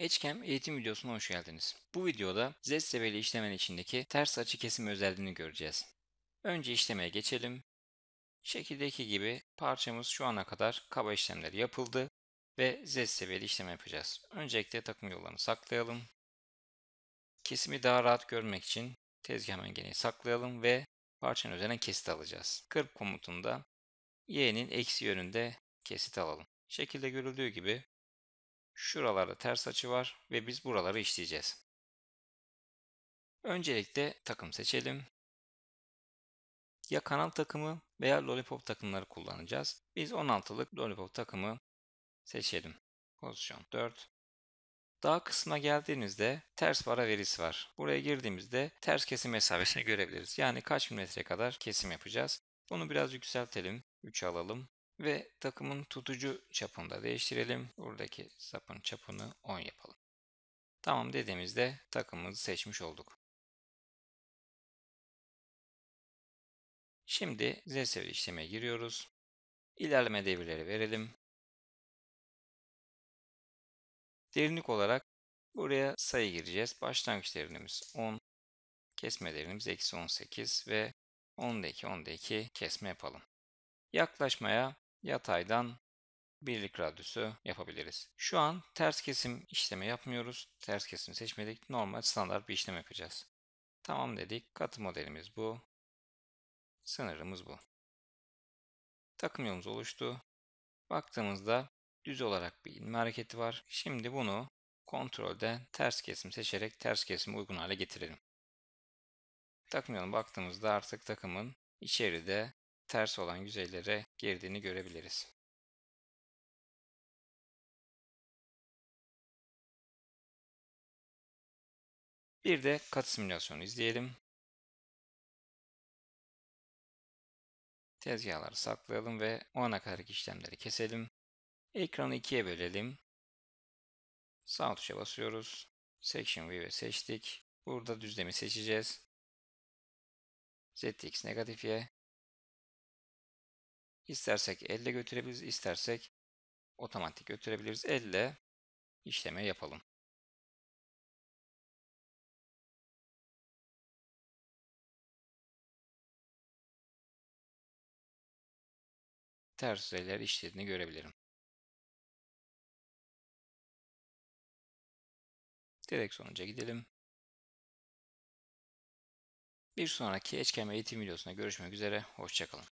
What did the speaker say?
Edgecam eğitim videosuna hoş geldiniz. Bu videoda Z seviyeli işlemen içindeki ters açı kesim özelliğini göreceğiz. Önce işlemeye geçelim. Şekildeki gibi parçamız şu ana kadar kaba işlemleri yapıldı ve Z seviyeli işlem yapacağız. Öncelikle takım yollarını saklayalım. Kesimi daha rahat görmek için tezgah mengeneyi saklayalım ve parçanın üzerine kesit alacağız. Kırp komutunda y'nin eksi yönünde kesit alalım. Şekilde görüldüğü gibi Şuralarda ters açı var ve biz buraları işleyeceğiz. Öncelikle takım seçelim. Ya kanal takımı veya lollipop takımları kullanacağız. Biz 16'lık lollipop takımı seçelim. Pozisyon 4. Dağ kısmına geldiğinizde ters para verisi var. Buraya girdiğimizde ters kesim mesafesini görebiliriz. Yani kaç milimetre kadar kesim yapacağız. Bunu biraz yükseltelim. 3'e alalım ve takımın tutucu çapında değiştirelim. Buradaki sapın çapını 10 yapalım. Tamam dediğimizde takımımızı seçmiş olduk. Şimdi z seviye işleme giriyoruz. İlerleme devirleri verelim. Derinlik olarak buraya sayı gireceğiz. Başlangıç derinimiz 10, kesme derinimiz eksi 18 ve 10'daki 10'daki kesme yapalım. Yaklaşmaya yataydan birlik radyosu yapabiliriz. Şu an ters kesim işlemi yapmıyoruz. Ters kesim seçmedik. Normal standart bir işlem yapacağız. Tamam dedik. Katı modelimiz bu. Sınırımız bu. Takım yolumuz oluştu. Baktığımızda düz olarak bir inme hareketi var. Şimdi bunu kontrolde ters kesim seçerek ters kesimi uygun hale getirelim. Takım yoluna baktığımızda artık takımın içeride ters olan yüzeylere girdiğini görebiliriz. Bir de katı simülasyonu izleyelim. Tezgahları saklayalım ve o ana kadar işlemleri keselim. Ekranı ikiye bölelim. Sağ tuşa basıyoruz. Section View'e seçtik. Burada düzlemi seçeceğiz. ZX negatife İstersek elle götürebiliriz, istersek otomatik götürebiliriz. Elle işleme yapalım. ters düzeyler işlediğini görebilirim. Direkt sonuca gidelim. Bir sonraki eşkeme eğitim videosunda görüşmek üzere. Hoşçakalın.